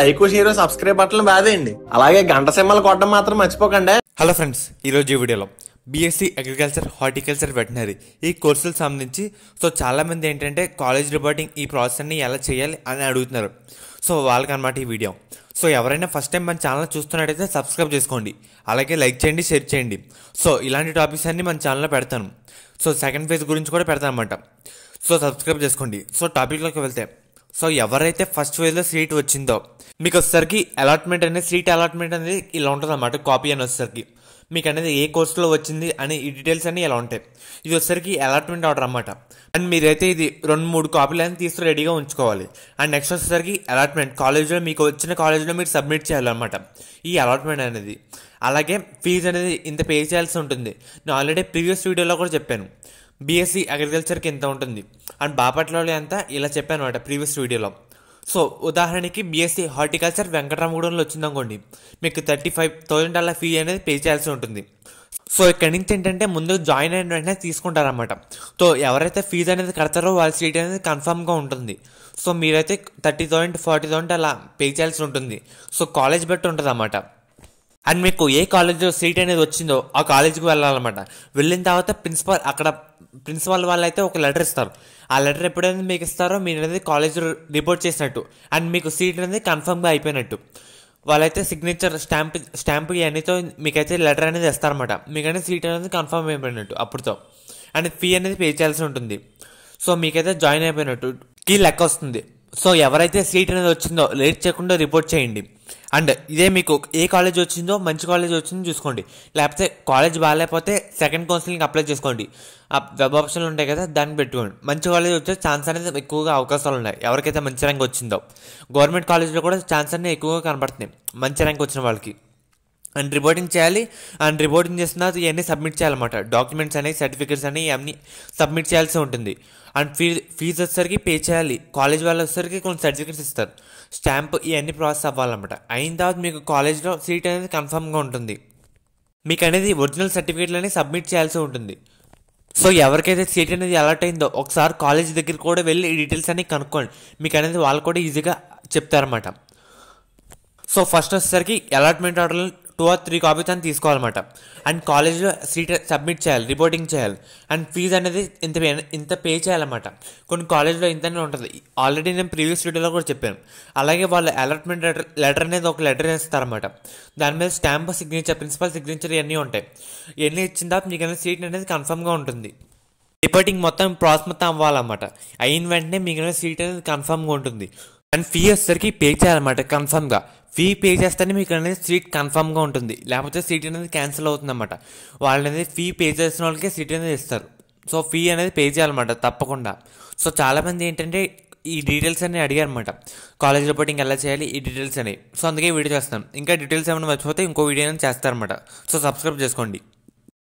like share subscribe button బాధేయండి అలాగే గంట సింహలు కొట్టడం మాత్రం మర్చిపోకండి హలో ఫ్రెండ్స్ ఈరోజు ఈ వీడియోలో బీఎస్సీ అగ్రికల్చర్ హార్టికల్చర్ వెటనరీ ఈ కోర్సులకు సంబంధించి సో చాలామంది ఏంటంటే కాలేజ్ రిపోర్టింగ్ ఈ ప్రాసెస్ అన్ని ఎలా చేయాలి అని అడుగుతున్నారు సో అనమాట ఈ వీడియో సో ఎవరైనా ఫస్ట్ టైం మన ఛానల్ చూస్తున్నట్టయితే సబ్స్క్రైబ్ చేసుకోండి అలాగే లైక్ చేయండి షేర్ చేయండి సో ఇలాంటి టాపిక్స్ అన్ని మన ఛానల్లో పెడతాను సో సెకండ్ ఫేజ్ గురించి కూడా పెడతాను అనమాట సో సబ్స్క్రైబ్ చేసుకోండి సో టాపిక్లోకి వెళ్తే సో ఎవరైతే ఫస్ట్ వేవ్లో సీట్ వచ్చిందో మీకు వచ్చేసరికి అలాట్మెంట్ అనేది సీట్ అలాట్మెంట్ అనేది ఇలా ఉంటుంది అనమాట కాపీ అని వచ్చేసరికి మీకు అనేది ఏ కోర్సులో వచ్చింది అని ఈ డీటెయిల్స్ అన్నీ ఇలా ఉంటాయి ఇది వచ్చేసరికి అలాట్మెంట్ ఆర్డర్ అనమాట అండ్ మీరైతే ఇది రెండు మూడు కాపీలు అనేది తీసుకు రెడీగా ఉంచుకోవాలి అండ్ నెక్స్ట్ వచ్చేసరికి అలాట్మెంట్ కాలేజ్లో మీకు వచ్చిన కాలేజ్లో మీరు సబ్మిట్ చేయాలన్నమాట ఈ అలాట్మెంట్ అనేది అలాగే ఫీజు అనేది ఇంత పే చేయాల్సి ఉంటుంది నేను ఆల్రెడీ ప్రీవియస్ వీడియోలో కూడా చెప్పాను బీఎస్సీ అగ్రికల్చర్కి ఎంత ఉంటుంది అండ్ బాపట్లలో ఎంత ఇలా చెప్పాను అనమాట ప్రీవియస్ వీడియోలో సో ఉదాహరణకి బీఎస్సీ హార్టికల్చర్ వెంకటరామగూడెంలో వచ్చిందనుకోండి మీకు థర్టీ ఫైవ్ థౌజండ్ అలా ఫీ అనేది పే చేయాల్సి ఉంటుంది సో ఇక్కడ నుంచి ఏంటంటే ముందు జాయిన్ అయిన వెంటనే తీసుకుంటారనమాట సో ఎవరైతే ఫీజు అనేది కడతారో వాళ్ళ సీట్ అనేది కన్ఫామ్గా ఉంటుంది సో మీరైతే థర్టీ థౌజండ్ ఫార్టీ థౌజండ్ అలా పే చేయాల్సి ఉంటుంది సో కాలేజ్ బట్టి ఉంటుంది అన్నమాట అండ్ మీకు ఏ కాలేజ్లో సీట్ అనేది వచ్చిందో ఆ కాలేజీకి వెళ్ళాలన్నమాట వెళ్ళిన తర్వాత ప్రిన్సిపాల్ అక్కడ ప్రిన్సిపాల్ వాళ్ళు అయితే ఒక లెటర్ ఇస్తారు ఆ లెటర్ ఎప్పుడైతే మీకు ఇస్తారో మీరు అనేది కాలేజ్ రిపోర్ట్ చేసినట్టు అండ్ మీకు సీట్ అనేది కన్ఫర్మ్గా అయిపోయినట్టు వాళ్ళైతే సిగ్నేచర్ స్టాంప్ స్టాంప్ ఇవన్నీతో మీకైతే లెటర్ అనేది ఇస్తారన్నమాట మీకైతే సీట్ అనేది కన్ఫర్మ్ అయిపోయినట్టు అప్పుడుతో అండ్ ఫీ అనేది పే చేయాల్సి ఉంటుంది సో మీకైతే జాయిన్ అయిపోయినట్టు కీ లెక్క వస్తుంది సో ఎవరైతే సీట్ అనేది వచ్చిందో లేట్ చేయకుండా రిపోర్ట్ చేయండి అండ్ ఇదే మీకు ఏ కాలేజ్ వచ్చిందో మంచి కాలేజ్ వచ్చిందో చూసుకోండి లేకపోతే కాలేజ్ బాగాలేకపోతే సెకండ్ కౌన్సిలింగ్ అప్లై చేసుకోండి ఆ వెబ్ ఆప్షన్లు ఉంటాయి కదా దాన్ని పెట్టుకోండి మంచి కాలేజ్ వచ్చే ఛాన్స్ అనేది ఎక్కువగా అవకాశాలు ఉన్నాయి ఎవరికైతే మంచి ర్యాంక్ వచ్చిందో గవర్నమెంట్ కాలేజ్లో కూడా ఛాన్స్ అనేది ఎక్కువగా కనబడుతున్నాయి మంచి ర్యాంక్ వచ్చిన వాళ్ళకి అండ్ రిపోర్టింగ్ చేయాలి అండ్ రిపోర్టింగ్ చేసిన తర్వాత ఇవన్నీ సబ్మిట్ చేయాలన్నమాట డాక్యుమెంట్స్ అనేవి సర్టిఫికేట్స్ అనేవి అన్నీ సబ్మిట్ చేయాల్సి ఉంటుంది అండ్ ఫీ ఫీజు వచ్చేసరికి పే చేయాలి కాలేజ్ వాళ్ళు వచ్చేసరికి కొన్ని సర్టిఫికేట్స్ ఇస్తారు స్టాంప్ ఇవన్నీ ప్రాసెస్ అవ్వాలన్నమాట అయిన తర్వాత మీకు కాలేజ్లో సీట్ అనేది కన్ఫర్మ్గా ఉంటుంది మీకు అనేది ఒరిజినల్ సర్టిఫికేట్లు అనేవి సబ్మిట్ చేయాల్సి ఉంటుంది సో ఎవరికైతే సీట్ అనేది అలర్ట్ అయిందో ఒకసారి కాలేజ్ దగ్గర కూడా వెళ్ళి ఈ డీటెయిల్స్ అనేవి కనుక్కోండి మీకు అనేది వాళ్ళు కూడా ఈజీగా చెప్తారన్నమాట సో ఫస్ట్ వచ్చేసరికి allotment order two or three copies అని తీసుకోవాలన్నమాట అండ్ కాలేజ్లో సీట్ సబ్మిట్ చేయాలి రిపోర్టింగ్ చేయాలి అండ్ ఫీజు అనేది ఇంత పే ఇంత పే చేయాలన్నమాట కొన్ని కాలేజ్లో ఇంతనే ఉంటుంది ఆల్రెడీ నేను ప్రీవియస్ వీడియోలో కూడా చెప్పాను అలాగే వాళ్ళ అలాట్మెంట్ లెటర్ లెటర్ అనేది ఒక లెటర్ ఇస్తారన్నమాట దాని మీద స్టాంప్ సిగ్నేచర్ ప్రిన్సిపల్ సిగ్నేచర్ ఇవన్నీ ఉంటాయి ఇవన్నీ ఇచ్చిన తర్వాత మీకు అనేది సీట్ అనేది కన్ఫర్మ్గా ఉంటుంది రిపోర్టింగ్ మొత్తం ప్రాసెస్ మొత్తం అవ్వాలన్నమాట అయిన వెంటనే మీకు సీట్ అనేది కన్ఫర్మ్గా ఉంటుంది అండ్ ఫీ వచ్చేసరికి పే చేయాలన్నమాట కన్ఫర్మ్గా ఫీ పే చేస్తేనే మీకు అనేది సీట్ కన్ఫామ్గా ఉంటుంది లేకపోతే సీట్ అనేది క్యాన్సిల్ అవుతుందన్నమాట వాళ్ళు అనేది ఫీ పే చేసిన వాళ్ళకే సీట్ అనేది ఇస్తారు సో ఫీ అనేది పే చేయాలన్నమాట తప్పకుండా సో చాలామంది ఏంటంటే ఈ డీటెయిల్స్ అన్ని అడిగారనమాట కాలేజ్ రిపోర్టింగ్ ఎలా చేయాలి ఈ డీటెయిల్స్ అనేవి సో అందుకే వీడియో చేస్తాను ఇంకా డీటెయిల్స్ ఏమైనా మర్చిపోతే ఇంకో వీడియో చేస్తారనమాట సో సబ్స్క్రైబ్ చేసుకోండి